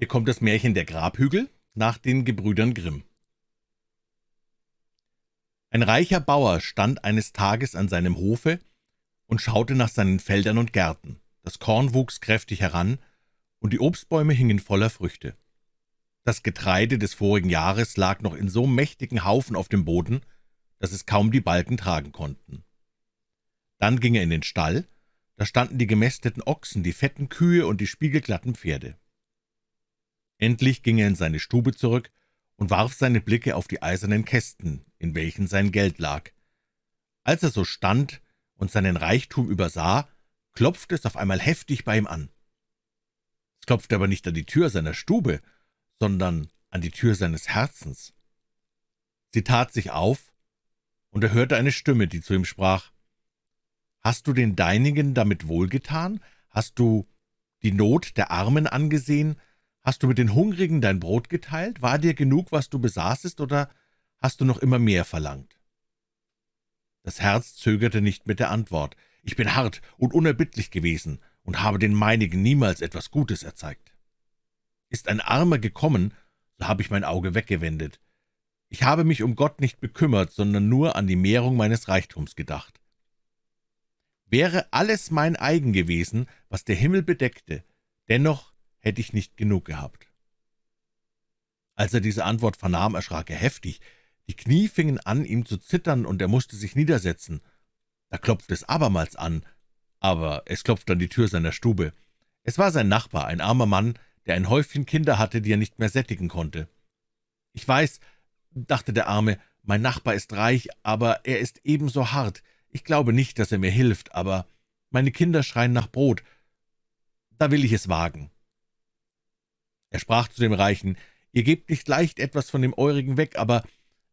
Hier kommt das Märchen der Grabhügel nach den Gebrüdern Grimm. Ein reicher Bauer stand eines Tages an seinem Hofe und schaute nach seinen Feldern und Gärten. Das Korn wuchs kräftig heran, und die Obstbäume hingen voller Früchte. Das Getreide des vorigen Jahres lag noch in so mächtigen Haufen auf dem Boden, dass es kaum die Balken tragen konnten. Dann ging er in den Stall, da standen die gemästeten Ochsen, die fetten Kühe und die spiegelglatten Pferde. Endlich ging er in seine Stube zurück und warf seine Blicke auf die eisernen Kästen, in welchen sein Geld lag. Als er so stand und seinen Reichtum übersah, klopfte es auf einmal heftig bei ihm an. Es klopfte aber nicht an die Tür seiner Stube, sondern an die Tür seines Herzens. Sie tat sich auf, und er hörte eine Stimme, die zu ihm sprach, »Hast du den Deinigen damit wohlgetan? Hast du die Not der Armen angesehen Hast du mit den Hungrigen dein Brot geteilt? War dir genug, was du besaßest, oder hast du noch immer mehr verlangt? Das Herz zögerte nicht mit der Antwort. Ich bin hart und unerbittlich gewesen und habe den meinigen niemals etwas Gutes erzeigt. Ist ein Armer gekommen, so habe ich mein Auge weggewendet. Ich habe mich um Gott nicht bekümmert, sondern nur an die Mehrung meines Reichtums gedacht. Wäre alles mein eigen gewesen, was der Himmel bedeckte, dennoch hätte ich nicht genug gehabt. Als er diese Antwort vernahm, erschrak er heftig. Die Knie fingen an, ihm zu zittern, und er musste sich niedersetzen. Da klopfte es abermals an, aber es klopfte an die Tür seiner Stube. Es war sein Nachbar, ein armer Mann, der ein Häufchen Kinder hatte, die er nicht mehr sättigen konnte. »Ich weiß«, dachte der Arme, »mein Nachbar ist reich, aber er ist ebenso hart. Ich glaube nicht, dass er mir hilft, aber meine Kinder schreien nach Brot. Da will ich es wagen.« er sprach zu dem Reichen, »Ihr gebt nicht leicht etwas von dem Eurigen weg, aber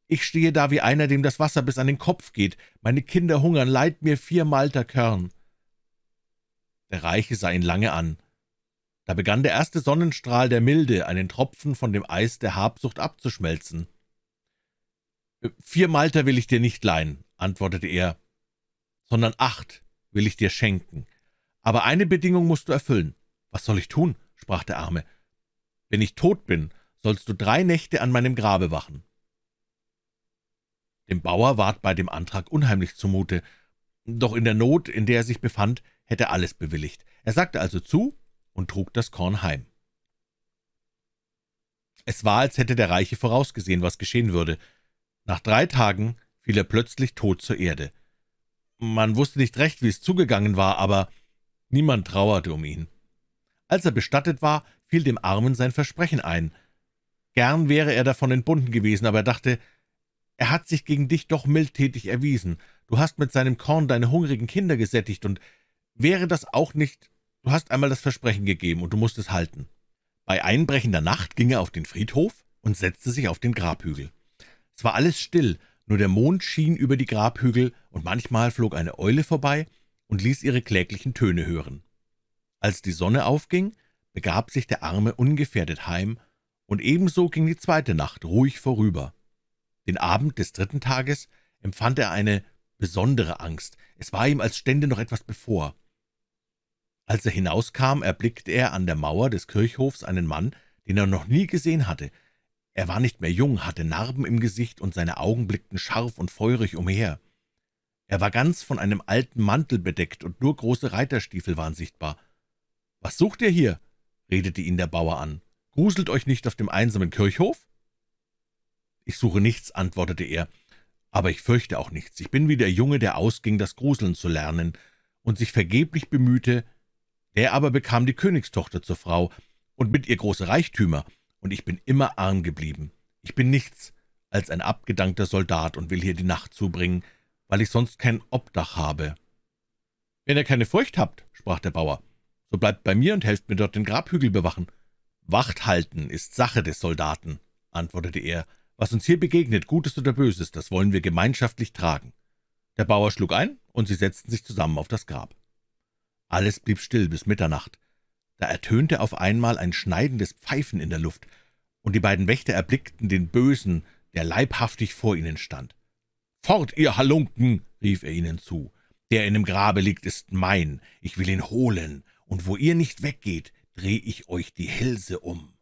ich stehe da wie einer, dem das Wasser bis an den Kopf geht. Meine Kinder hungern, leiht mir vier Malter Körn.« Der Reiche sah ihn lange an. Da begann der erste Sonnenstrahl der Milde, einen Tropfen von dem Eis der Habsucht abzuschmelzen. Äh, »Vier Malter will ich dir nicht leihen«, antwortete er, »sondern acht will ich dir schenken. Aber eine Bedingung musst du erfüllen.« »Was soll ich tun?« sprach der Arme. Wenn ich tot bin, sollst du drei Nächte an meinem Grabe wachen.« Dem Bauer ward bei dem Antrag unheimlich zumute, doch in der Not, in der er sich befand, hätte er alles bewilligt. Er sagte also zu und trug das Korn heim. Es war, als hätte der Reiche vorausgesehen, was geschehen würde. Nach drei Tagen fiel er plötzlich tot zur Erde. Man wusste nicht recht, wie es zugegangen war, aber niemand trauerte um ihn. Als er bestattet war, fiel dem Armen sein Versprechen ein. Gern wäre er davon entbunden gewesen, aber er dachte, er hat sich gegen dich doch mildtätig erwiesen. Du hast mit seinem Korn deine hungrigen Kinder gesättigt, und wäre das auch nicht, du hast einmal das Versprechen gegeben, und du musst es halten. Bei einbrechender Nacht ging er auf den Friedhof und setzte sich auf den Grabhügel. Es war alles still, nur der Mond schien über die Grabhügel, und manchmal flog eine Eule vorbei und ließ ihre kläglichen Töne hören. Als die Sonne aufging, begab sich der Arme ungefährdet heim, und ebenso ging die zweite Nacht ruhig vorüber. Den Abend des dritten Tages empfand er eine besondere Angst. Es war ihm, als stände noch etwas bevor. Als er hinauskam, erblickte er an der Mauer des Kirchhofs einen Mann, den er noch nie gesehen hatte. Er war nicht mehr jung, hatte Narben im Gesicht, und seine Augen blickten scharf und feurig umher. Er war ganz von einem alten Mantel bedeckt, und nur große Reiterstiefel waren sichtbar. »Was sucht ihr hier?« redete ihn der Bauer an, »gruselt euch nicht auf dem einsamen Kirchhof?« »Ich suche nichts«, antwortete er, »aber ich fürchte auch nichts. Ich bin wie der Junge, der ausging, das Gruseln zu lernen und sich vergeblich bemühte. Der aber bekam die Königstochter zur Frau und mit ihr große Reichtümer, und ich bin immer arm geblieben. Ich bin nichts als ein abgedankter Soldat und will hier die Nacht zubringen, weil ich sonst kein Obdach habe.« »Wenn ihr keine Furcht habt«, sprach der Bauer, so bleibt bei mir und helft mir dort den Grabhügel bewachen.« »Wacht halten ist Sache des Soldaten«, antwortete er. »Was uns hier begegnet, Gutes oder Böses, das wollen wir gemeinschaftlich tragen.« Der Bauer schlug ein, und sie setzten sich zusammen auf das Grab. Alles blieb still bis Mitternacht. Da ertönte auf einmal ein schneidendes Pfeifen in der Luft, und die beiden Wächter erblickten den Bösen, der leibhaftig vor ihnen stand. »Fort, ihr Halunken!« rief er ihnen zu. »Der in dem Grabe liegt, ist mein. Ich will ihn holen und wo ihr nicht weggeht, dreh ich euch die Hälse um.«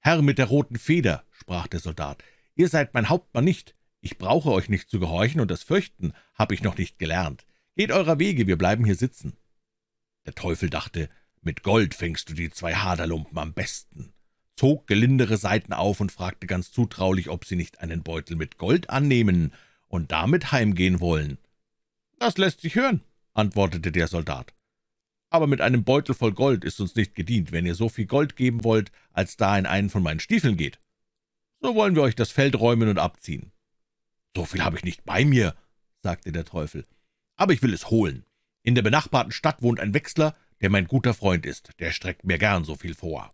»Herr mit der roten Feder«, sprach der Soldat, »ihr seid mein Hauptmann nicht. Ich brauche euch nicht zu gehorchen, und das Fürchten habe ich noch nicht gelernt. Geht eurer Wege, wir bleiben hier sitzen.« Der Teufel dachte, »Mit Gold fängst du die zwei Haderlumpen am besten«, zog gelindere Seiten auf und fragte ganz zutraulich, ob sie nicht einen Beutel mit Gold annehmen und damit heimgehen wollen. »Das lässt sich hören«, antwortete der Soldat aber mit einem Beutel voll Gold ist uns nicht gedient, wenn ihr so viel Gold geben wollt, als da in einen von meinen Stiefeln geht. So wollen wir euch das Feld räumen und abziehen.« »So viel habe ich nicht bei mir«, sagte der Teufel, »aber ich will es holen. In der benachbarten Stadt wohnt ein Wechsler, der mein guter Freund ist, der streckt mir gern so viel vor.«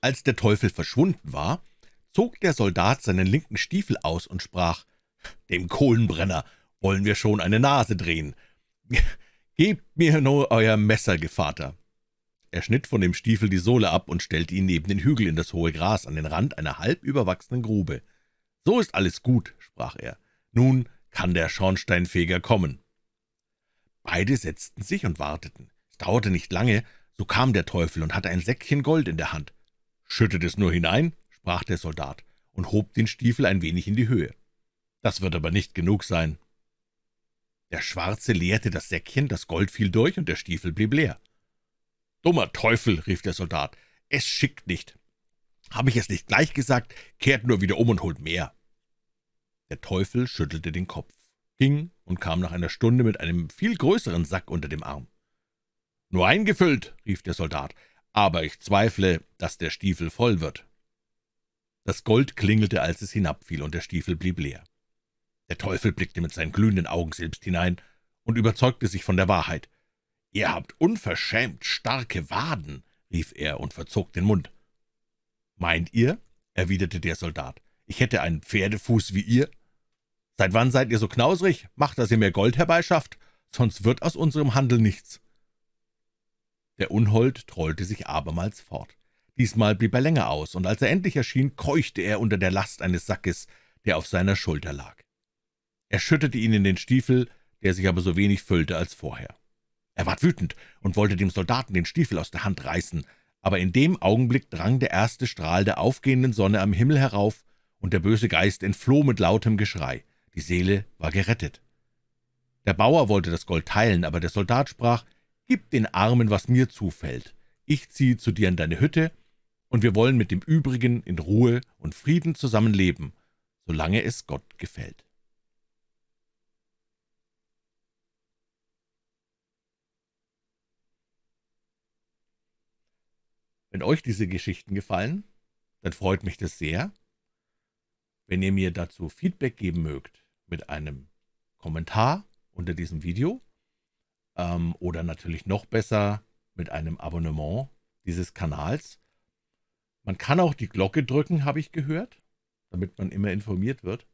Als der Teufel verschwunden war, zog der Soldat seinen linken Stiefel aus und sprach, »Dem Kohlenbrenner wollen wir schon eine Nase drehen.« »Gebt mir nur euer Messer, Gevater. Er schnitt von dem Stiefel die Sohle ab und stellte ihn neben den Hügel in das hohe Gras an den Rand einer halb überwachsenen Grube. »So ist alles gut«, sprach er. »Nun kann der Schornsteinfeger kommen.« Beide setzten sich und warteten. Es dauerte nicht lange, so kam der Teufel und hatte ein Säckchen Gold in der Hand. »Schüttet es nur hinein«, sprach der Soldat und hob den Stiefel ein wenig in die Höhe. »Das wird aber nicht genug sein«, der Schwarze leerte das Säckchen, das Gold fiel durch und der Stiefel blieb leer. »Dummer Teufel«, rief der Soldat, »es schickt nicht. Habe ich es nicht gleich gesagt, kehrt nur wieder um und holt mehr.« Der Teufel schüttelte den Kopf, ging und kam nach einer Stunde mit einem viel größeren Sack unter dem Arm. »Nur eingefüllt«, rief der Soldat, »aber ich zweifle, dass der Stiefel voll wird.« Das Gold klingelte, als es hinabfiel, und der Stiefel blieb leer. Der Teufel blickte mit seinen glühenden Augen selbst hinein und überzeugte sich von der Wahrheit. »Ihr habt unverschämt starke Waden«, rief er und verzog den Mund. »Meint ihr?« erwiderte der Soldat. »Ich hätte einen Pferdefuß wie ihr? Seit wann seid ihr so knausrig? Macht, dass ihr mehr Gold herbeischafft, sonst wird aus unserem Handel nichts.« Der Unhold trollte sich abermals fort. Diesmal blieb er länger aus, und als er endlich erschien, keuchte er unter der Last eines Sackes, der auf seiner Schulter lag. Er schüttete ihn in den Stiefel, der sich aber so wenig füllte als vorher. Er ward wütend und wollte dem Soldaten den Stiefel aus der Hand reißen, aber in dem Augenblick drang der erste Strahl der aufgehenden Sonne am Himmel herauf, und der böse Geist entfloh mit lautem Geschrei. Die Seele war gerettet. Der Bauer wollte das Gold teilen, aber der Soldat sprach, »Gib den Armen, was mir zufällt. Ich ziehe zu dir in deine Hütte, und wir wollen mit dem Übrigen in Ruhe und Frieden zusammenleben, solange es Gott gefällt.« Wenn euch diese Geschichten gefallen, dann freut mich das sehr. Wenn ihr mir dazu Feedback geben mögt mit einem Kommentar unter diesem Video ähm, oder natürlich noch besser mit einem Abonnement dieses Kanals. Man kann auch die Glocke drücken, habe ich gehört, damit man immer informiert wird.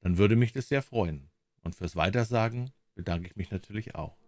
Dann würde mich das sehr freuen. Und fürs Weitersagen bedanke ich mich natürlich auch.